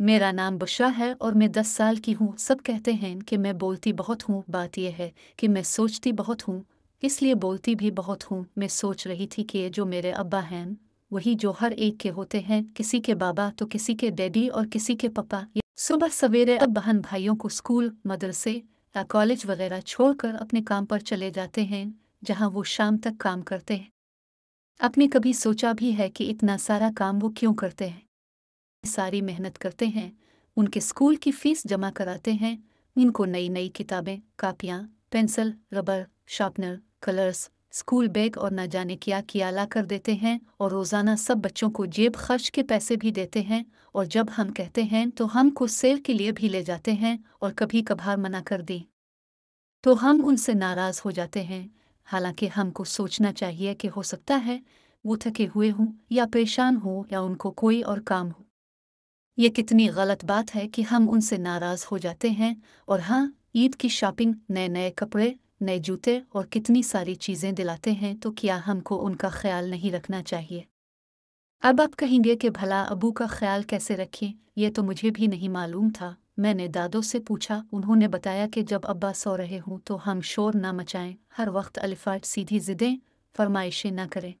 मेरा नाम बुशा है और मैं दस साल की हूँ सब कहते हैं कि मैं बोलती बहुत हूँ बात यह है कि मैं सोचती बहुत हूँ इसलिए बोलती भी बहुत हूँ मैं सोच रही थी कि जो मेरे अब्बा हैं वही जो हर एक के होते हैं किसी के बाबा तो किसी के डैडी और किसी के पापा सुबह सवेरे अब बहन भाइयों को स्कूल मदरसे या कॉलेज वगैरह छोड़कर अपने काम पर चले जाते हैं जहाँ वो शाम तक काम करते हैं आपने कभी सोचा भी है कि इतना सारा काम वो क्यों करते हैं सारी मेहनत करते हैं उनके स्कूल की फीस जमा कराते हैं इनको नई नई किताबें कापियाँ pencil rubber sharpener colours school bag और न जाने क्या किया ला कर देते हैं और रोज़ाना सब बच्चों को जेब खर्च के पैसे भी देते हैं और जब हम कहते हैं तो हम कुछ सेल के लिए भी ले जाते हैं और कभी कभार मना कर दी तो हम उनसे नाराज़ हो जाते हैं हालांकि हमको सोचना चाहिए कि हो सकता है वो थके हुए हों या परेशान हो या उनको कोई और काम हो ये कितनी गलत बात है कि हम उनसे नाराज़ हो जाते हैं और हाँ ईद की शॉपिंग नए नए कपड़े नए जूते और कितनी सारी चीज़ें दिलाते हैं तो क्या हमको उनका ख्याल नहीं रखना चाहिए अब आप कहेंगे कि भला अबू का ख्याल कैसे रखें ये तो मुझे भी नहीं मालूम था मैंने दादों से पूछा उन्होंने बताया कि जब अब्बा सो रहे हों तो हम शोर ना मचाएं हर वक्त अल्फाट सीधी ज़िदें फरमाइशें ना करें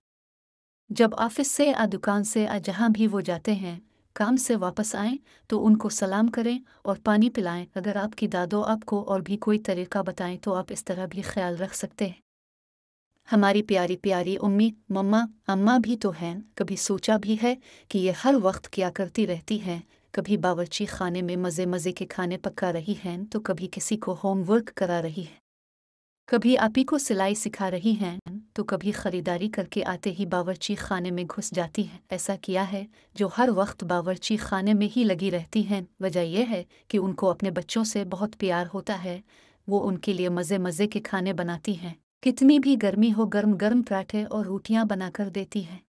जब ऑफिस से आ दुकान से आ जहाँ भी वो जाते हैं काम से वापस आए तो उनको सलाम करें और पानी पिलाएं अगर आपकी दादो आपको और भी कोई तरीका बताएं तो आप इस तरह भी ख्याल रख सकते हैं हमारी प्यारी प्यारी उम्मी मम्मा अम्मा भी तो हैं कभी सोचा भी है कि ये हर वक्त क्या करती रहती हैं कभी बावर्ची खाने में मज़े मज़े के खाने पका रही हैं तो कभी किसी को होमवर्क करा रही हैं कभी आप ही को सिलाई सिखा रही हैं तो कभी ख़रीदारी करके आते ही बावरची खाने में घुस जाती हैं ऐसा किया है जो हर वक्त बावरची खाने में ही लगी रहती हैं वजह यह है कि उनको अपने बच्चों से बहुत प्यार होता है वो उनके लिए मज़े मज़े के खाने बनाती हैं कितनी भी गर्मी हो गर्म गर्म पराठे और रोटियाँ बनाकर देती हैं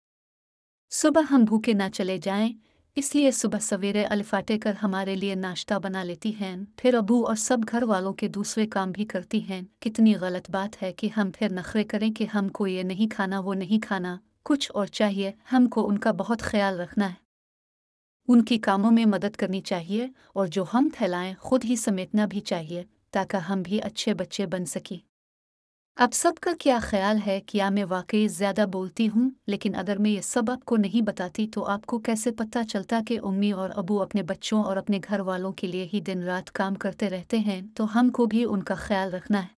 सुबह हम भूखे ना चले जाएं इसलिए सुबह सवेरे अलफाटे कर हमारे लिए नाश्ता बना लेती हैं फिर अबू और सब घर वालों के दूसरे काम भी करती हैं कितनी गलत बात है कि हम फिर नखरे करें कि हमको ये नहीं खाना वो नहीं खाना कुछ और चाहिए हमको उनका बहुत ख्याल रखना है उनकी कामों में मदद करनी चाहिए और जो हम फैलाएं खुद ही समेटना भी चाहिए ताकि हम भी अच्छे बच्चे बन सकें अब सबका क्या ख्याल है क्या मैं वाकई ज़्यादा बोलती हूँ लेकिन अगर मैं ये सब आपको नहीं बताती तो आपको कैसे पता चलता कि उम्मी और अबू अपने बच्चों और अपने घर वालों के लिए ही दिन रात काम करते रहते हैं तो हमको भी उनका ख्याल रखना है